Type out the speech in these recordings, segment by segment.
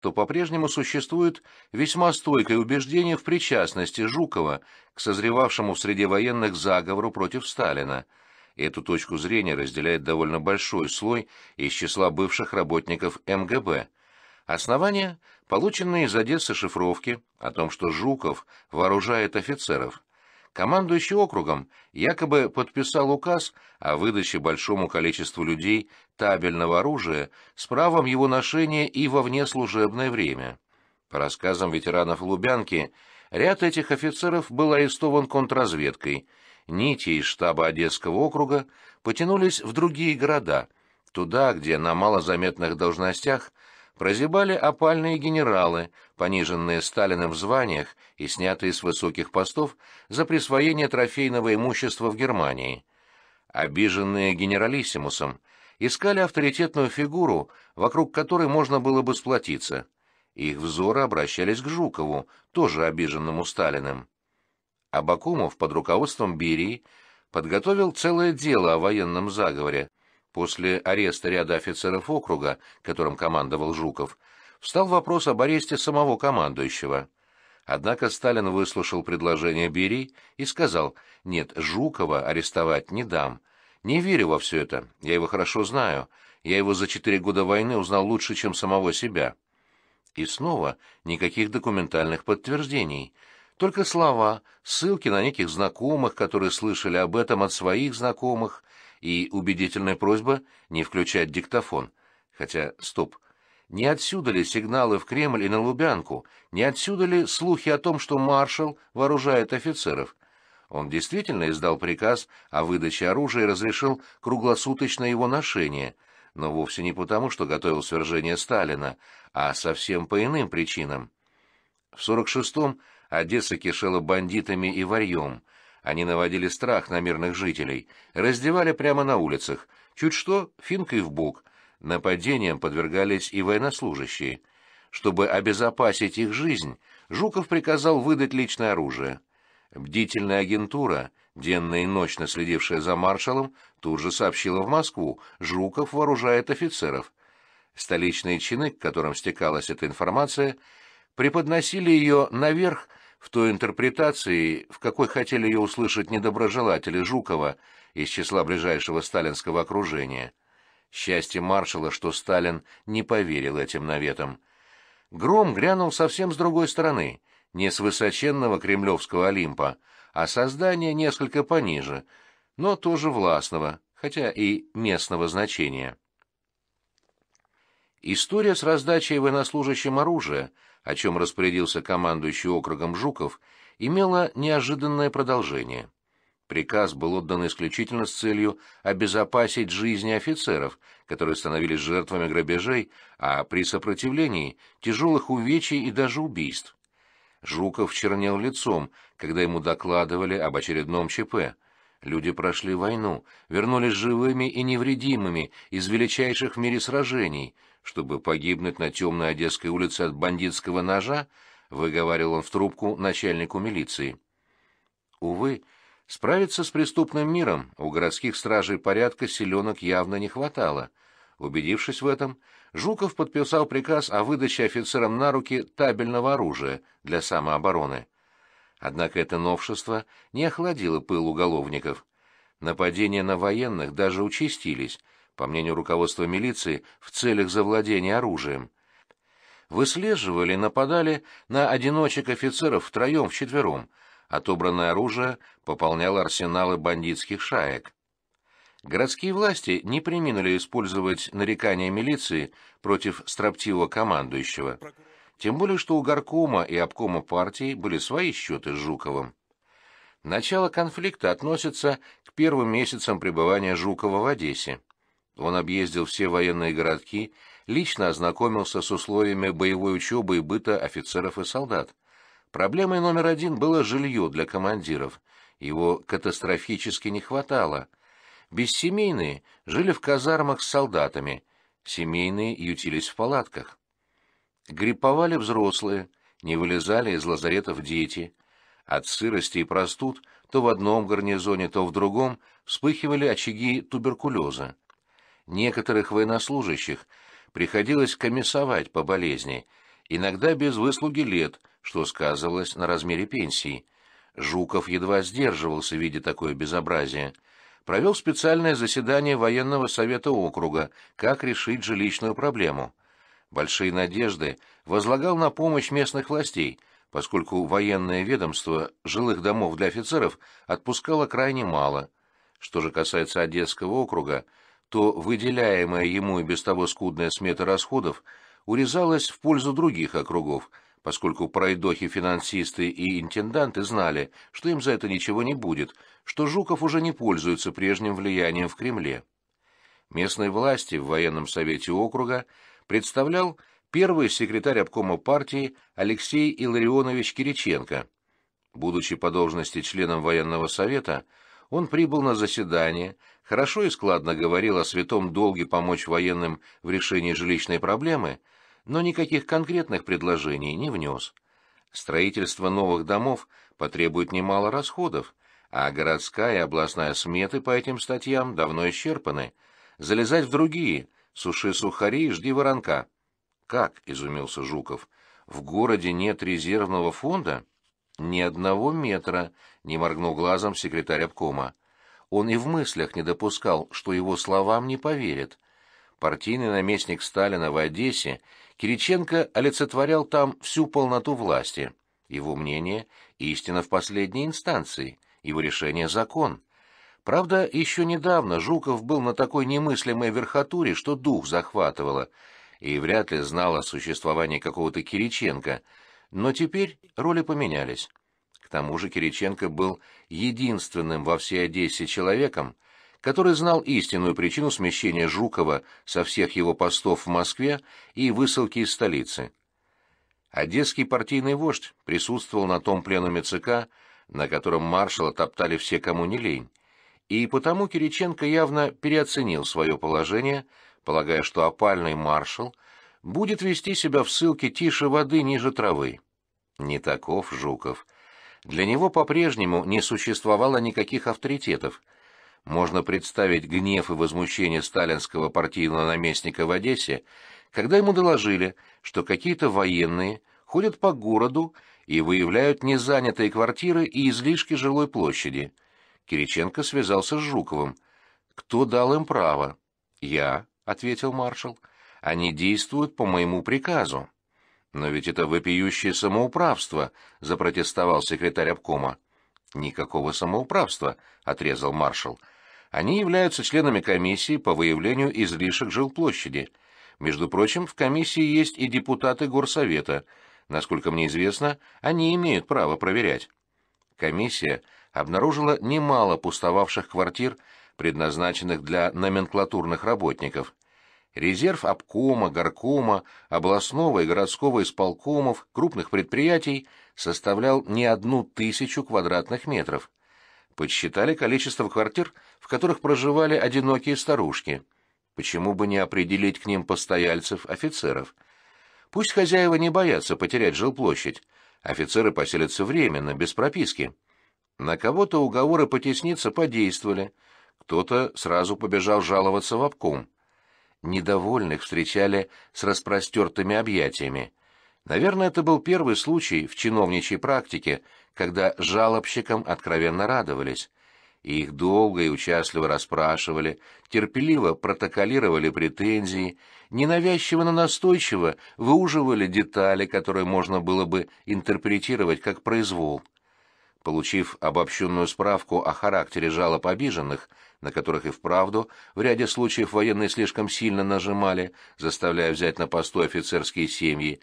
то по-прежнему существует весьма стойкое убеждение в причастности Жукова к созревавшему в среде военных заговору против Сталина. эту точку зрения разделяет довольно большой слой из числа бывших работников МГБ. Основания, полученные из Одессы шифровки о том, что Жуков вооружает офицеров. Командующий округом якобы подписал указ о выдаче большому количеству людей табельного оружия с правом его ношения и во внеслужебное время. По рассказам ветеранов Лубянки, ряд этих офицеров был арестован контрразведкой. Нити из штаба Одесского округа потянулись в другие города, туда, где на малозаметных должностях прозябали опальные генералы, пониженные Сталиным в званиях и снятые с высоких постов за присвоение трофейного имущества в Германии. Обиженные генералиссимусом, искали авторитетную фигуру, вокруг которой можно было бы сплотиться. Их взоры обращались к Жукову, тоже обиженному Сталиным. Абакумов под руководством Берии подготовил целое дело о военном заговоре. После ареста ряда офицеров округа, которым командовал Жуков, встал вопрос об аресте самого командующего. Однако Сталин выслушал предложение Берии и сказал, «Нет, Жукова арестовать не дам, не верю во все это, я его хорошо знаю. Я его за четыре года войны узнал лучше, чем самого себя. И снова никаких документальных подтверждений. Только слова, ссылки на неких знакомых, которые слышали об этом от своих знакомых, и убедительная просьба не включать диктофон. Хотя, стоп, не отсюда ли сигналы в Кремль и на Лубянку? Не отсюда ли слухи о том, что маршал вооружает офицеров? Он действительно издал приказ о выдаче оружия и разрешил круглосуточное его ношение, но вовсе не потому, что готовил свержение Сталина, а совсем по иным причинам. В 46-м Одесса кишела бандитами и варьем. Они наводили страх на мирных жителей, раздевали прямо на улицах, чуть что — финкой в бок. Нападениям подвергались и военнослужащие. Чтобы обезопасить их жизнь, Жуков приказал выдать личное оружие. Бдительная агентура, денно и ночно следившая за маршалом, тут же сообщила в Москву, Жуков вооружает офицеров. Столичные чины, к которым стекалась эта информация, преподносили ее наверх в той интерпретации, в какой хотели ее услышать недоброжелатели Жукова из числа ближайшего сталинского окружения. Счастье маршала, что Сталин не поверил этим наветам. Гром грянул совсем с другой стороны — не с высоченного кремлевского Олимпа, а создание несколько пониже, но тоже властного, хотя и местного значения. История с раздачей военнослужащим оружия, о чем распорядился командующий округом Жуков, имела неожиданное продолжение. Приказ был отдан исключительно с целью обезопасить жизни офицеров, которые становились жертвами грабежей, а при сопротивлении – тяжелых увечий и даже убийств. Жуков чернел лицом, когда ему докладывали об очередном ЧП. Люди прошли войну, вернулись живыми и невредимыми из величайших в мире сражений, чтобы погибнуть на темной Одесской улице от бандитского ножа, выговаривал он в трубку начальнику милиции. Увы, справиться с преступным миром у городских стражей порядка силенок явно не хватало. Убедившись в этом, Жуков подписал приказ о выдаче офицерам на руки табельного оружия для самообороны. Однако это новшество не охладило пыл уголовников. Нападения на военных даже участились, по мнению руководства милиции, в целях завладения оружием. Выслеживали и нападали на одиночек офицеров втроем-вчетвером. Отобранное оружие пополняло арсеналы бандитских шаек. Городские власти не приминули использовать нарекания милиции против строптивого командующего. Тем более, что у горкома и обкома партии были свои счеты с Жуковым. Начало конфликта относится к первым месяцам пребывания Жукова в Одессе. Он объездил все военные городки, лично ознакомился с условиями боевой учебы и быта офицеров и солдат. Проблемой номер один было жилье для командиров. Его катастрофически не хватало – бессемейные жили в казармах с солдатами, семейные ютились в палатках. Грипповали взрослые, не вылезали из лазаретов дети. От сырости и простуд то в одном гарнизоне, то в другом вспыхивали очаги туберкулеза. Некоторых военнослужащих приходилось комиссовать по болезни, иногда без выслуги лет, что сказывалось на размере пенсии. Жуков едва сдерживался, в виде такое безобразие — провел специальное заседание военного совета округа «Как решить жилищную проблему». Большие надежды возлагал на помощь местных властей, поскольку военное ведомство жилых домов для офицеров отпускало крайне мало. Что же касается Одесского округа, то выделяемая ему и без того скудная смета расходов урезалась в пользу других округов – поскольку пройдохи-финансисты и интенданты знали, что им за это ничего не будет, что Жуков уже не пользуется прежним влиянием в Кремле. Местной власти в военном совете округа представлял первый секретарь обкома партии Алексей Илларионович Кириченко. Будучи по должности членом военного совета, он прибыл на заседание, хорошо и складно говорил о святом долге помочь военным в решении жилищной проблемы но никаких конкретных предложений не внес. Строительство новых домов потребует немало расходов, а городская и областная сметы по этим статьям давно исчерпаны. Залезать в другие, суши сухари и жди воронка. «Как?» — изумился Жуков. «В городе нет резервного фонда?» «Ни одного метра», — не моргнул глазом секретарь обкома. Он и в мыслях не допускал, что его словам не поверят — партийный наместник Сталина в Одессе, Кириченко олицетворял там всю полноту власти. Его мнение – истина в последней инстанции, его решение – закон. Правда, еще недавно Жуков был на такой немыслимой верхотуре, что дух захватывало, и вряд ли знал о существовании какого-то Кириченко, но теперь роли поменялись. К тому же Кириченко был единственным во всей Одессе человеком, который знал истинную причину смещения Жукова со всех его постов в Москве и высылки из столицы. Одесский партийный вождь присутствовал на том пленуме ЦК, на котором маршала топтали все, кому не лень, и потому Кириченко явно переоценил свое положение, полагая, что опальный маршал будет вести себя в ссылке тише воды ниже травы. Не таков Жуков. Для него по-прежнему не существовало никаких авторитетов — можно представить гнев и возмущение сталинского партийного наместника в Одессе, когда ему доложили, что какие-то военные ходят по городу и выявляют незанятые квартиры и излишки жилой площади. Кириченко связался с Жуковым. «Кто дал им право?» «Я», — ответил маршал. «Они действуют по моему приказу». «Но ведь это вопиющее самоуправство», — запротестовал секретарь обкома. «Никакого самоуправства», — отрезал маршал. Они являются членами комиссии по выявлению излишек жилплощади. Между прочим, в комиссии есть и депутаты горсовета. Насколько мне известно, они имеют право проверять. Комиссия обнаружила немало пустовавших квартир, предназначенных для номенклатурных работников. Резерв обкома, горкома, областного и городского исполкомов, крупных предприятий составлял не одну тысячу квадратных метров. Подсчитали количество квартир – которых проживали одинокие старушки. Почему бы не определить к ним постояльцев, офицеров? Пусть хозяева не боятся потерять жилплощадь, офицеры поселятся временно, без прописки. На кого-то уговоры потесниться подействовали, кто-то сразу побежал жаловаться в обком. Недовольных встречали с распростертыми объятиями. Наверное, это был первый случай в чиновничьей практике, когда жалобщикам откровенно радовались и их долго и участливо расспрашивали, терпеливо протоколировали претензии, ненавязчиво, но настойчиво выуживали детали, которые можно было бы интерпретировать как произвол. Получив обобщенную справку о характере жалоб обиженных, на которых и вправду в ряде случаев военные слишком сильно нажимали, заставляя взять на посту офицерские семьи,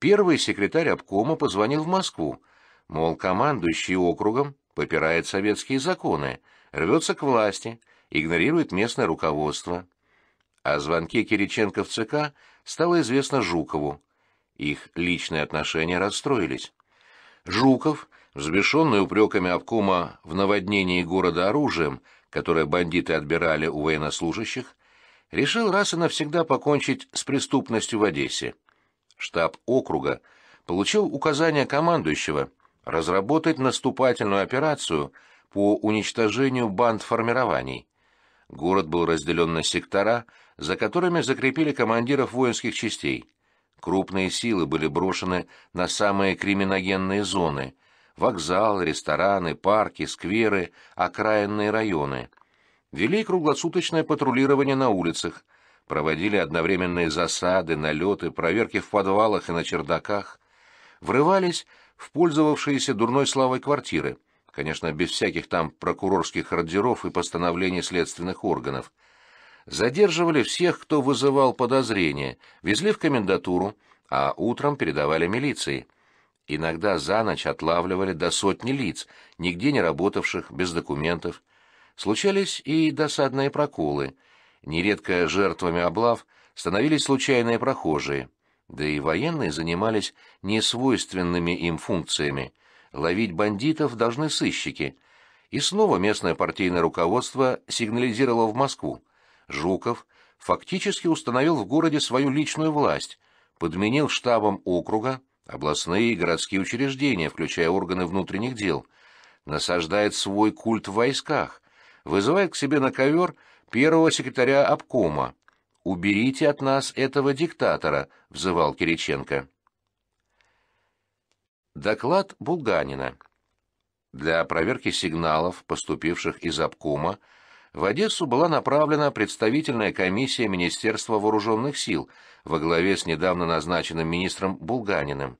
первый секретарь обкома позвонил в Москву, мол, командующий округом попирает советские законы, рвется к власти, игнорирует местное руководство. О звонке Кириченко в ЦК стало известно Жукову. Их личные отношения расстроились. Жуков, взбешенный упреками обкома в наводнении города оружием, которое бандиты отбирали у военнослужащих, решил раз и навсегда покончить с преступностью в Одессе. Штаб округа получил указание командующего – разработать наступательную операцию по уничтожению банд формирований. Город был разделен на сектора, за которыми закрепили командиров воинских частей. Крупные силы были брошены на самые криминогенные зоны – вокзалы, рестораны, парки, скверы, окраинные районы. Вели круглосуточное патрулирование на улицах, проводили одновременные засады, налеты, проверки в подвалах и на чердаках, врывались в пользовавшиеся дурной славой квартиры, конечно, без всяких там прокурорских ордеров и постановлений следственных органов. Задерживали всех, кто вызывал подозрения, везли в комендатуру, а утром передавали милиции. Иногда за ночь отлавливали до сотни лиц, нигде не работавших, без документов. Случались и досадные проколы. Нередко жертвами облав становились случайные прохожие – да и военные занимались несвойственными им функциями. Ловить бандитов должны сыщики. И снова местное партийное руководство сигнализировало в Москву. Жуков фактически установил в городе свою личную власть, подменил штабом округа областные и городские учреждения, включая органы внутренних дел, насаждает свой культ в войсках, вызывает к себе на ковер первого секретаря обкома, «Уберите от нас этого диктатора», — взывал Кириченко. Доклад Булганина. Для проверки сигналов, поступивших из обкома, в Одессу была направлена представительная комиссия Министерства вооруженных сил во главе с недавно назначенным министром Булганиным.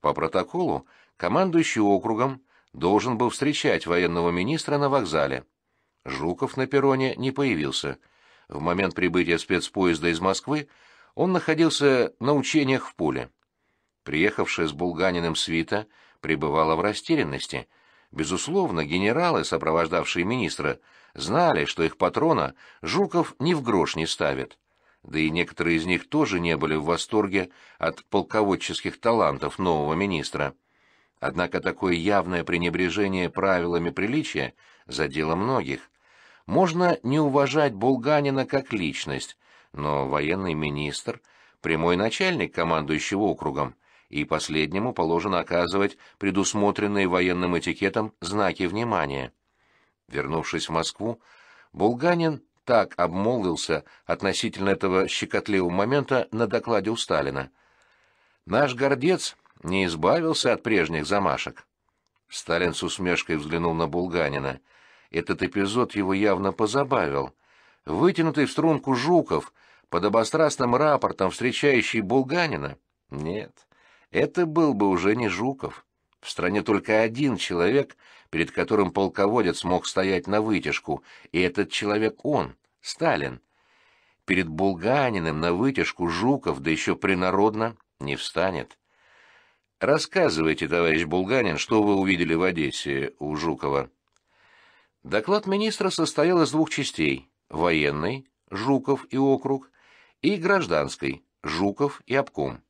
По протоколу командующий округом должен был встречать военного министра на вокзале. Жуков на перроне не появился — в момент прибытия спецпоезда из Москвы он находился на учениях в поле. Приехавшая с Булганиным свита пребывала в растерянности. Безусловно, генералы, сопровождавшие министра, знали, что их патрона Жуков ни в грош не ставит. Да и некоторые из них тоже не были в восторге от полководческих талантов нового министра. Однако такое явное пренебрежение правилами приличия задело многих. Можно не уважать Булганина как личность, но военный министр – прямой начальник командующего округом, и последнему положено оказывать предусмотренные военным этикетом знаки внимания. Вернувшись в Москву, Булганин так обмолвился относительно этого щекотливого момента на докладе у Сталина. «Наш гордец не избавился от прежних замашек». Сталин с усмешкой взглянул на Булганина – этот эпизод его явно позабавил. Вытянутый в струнку Жуков, под обострастным рапортом встречающий Булганина? Нет, это был бы уже не Жуков. В стране только один человек, перед которым полководец мог стоять на вытяжку, и этот человек он, Сталин. Перед Булганиным на вытяжку Жуков, да еще принародно, не встанет. Рассказывайте, товарищ Булганин, что вы увидели в Одессе у Жукова. Доклад министра состоял из двух частей – военной, Жуков и округ, и гражданской, Жуков и обком.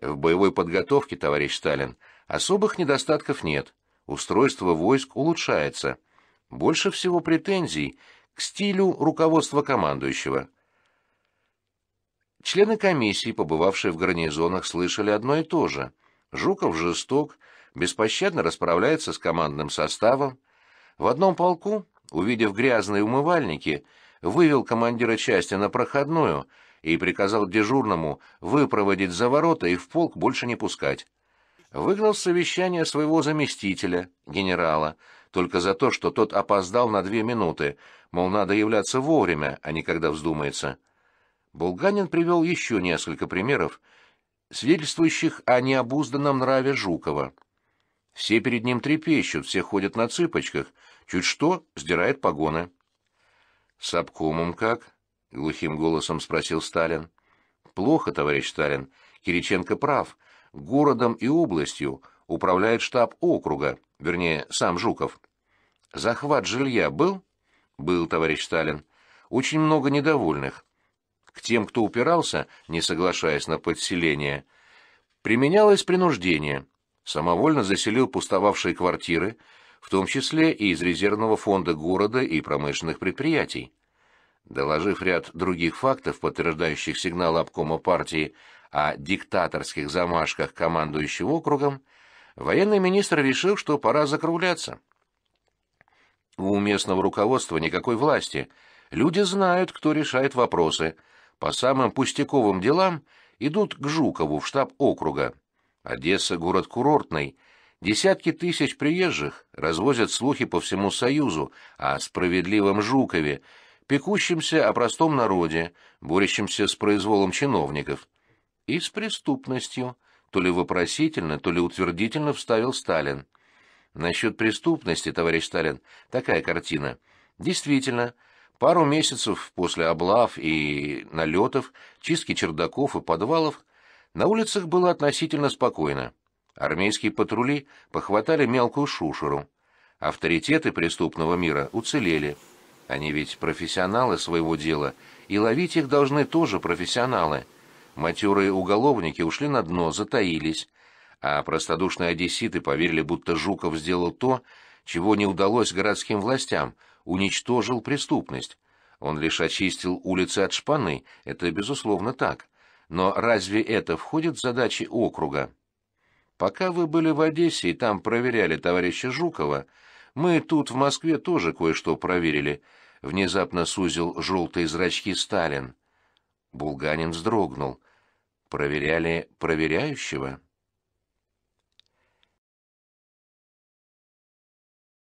В боевой подготовке, товарищ Сталин, особых недостатков нет, устройство войск улучшается. Больше всего претензий к стилю руководства командующего. Члены комиссии, побывавшие в гарнизонах, слышали одно и то же. Жуков жесток, беспощадно расправляется с командным составом, в одном полку, увидев грязные умывальники, вывел командира части на проходную и приказал дежурному выпроводить за ворота и в полк больше не пускать. Выгнал совещание своего заместителя, генерала, только за то, что тот опоздал на две минуты, мол, надо являться вовремя, а не когда вздумается. Булганин привел еще несколько примеров, свидетельствующих о необузданном нраве Жукова. Все перед ним трепещут, все ходят на цыпочках — Чуть что, сдирает погоны. «С обкомом как?» — глухим голосом спросил Сталин. «Плохо, товарищ Сталин. Кириченко прав. Городом и областью управляет штаб округа, вернее, сам Жуков. Захват жилья был?» «Был, товарищ Сталин. Очень много недовольных. К тем, кто упирался, не соглашаясь на подселение, применялось принуждение. Самовольно заселил пустовавшие квартиры в том числе и из резервного фонда города и промышленных предприятий. Доложив ряд других фактов, подтверждающих сигнал обкома партии о диктаторских замашках командующего округом, военный министр решил, что пора закругляться. У местного руководства никакой власти. Люди знают, кто решает вопросы. По самым пустяковым делам идут к Жукову в штаб округа. Одесса — город курортный — Десятки тысяч приезжих развозят слухи по всему Союзу о справедливом Жукове, пекущемся о простом народе, борющемся с произволом чиновников. И с преступностью, то ли вопросительно, то ли утвердительно вставил Сталин. Насчет преступности, товарищ Сталин, такая картина. Действительно, пару месяцев после облав и налетов, чистки чердаков и подвалов, на улицах было относительно спокойно армейские патрули похватали мелкую шушеру. Авторитеты преступного мира уцелели. Они ведь профессионалы своего дела, и ловить их должны тоже профессионалы. Матерые уголовники ушли на дно, затаились, а простодушные одесситы поверили, будто Жуков сделал то, чего не удалось городским властям, уничтожил преступность. Он лишь очистил улицы от шпаны, это безусловно так. Но разве это входит в задачи округа? Пока вы были в Одессе и там проверяли товарища Жукова, мы тут в Москве тоже кое-что проверили. Внезапно сузил желтые зрачки Сталин. Булганин вздрогнул. Проверяли проверяющего?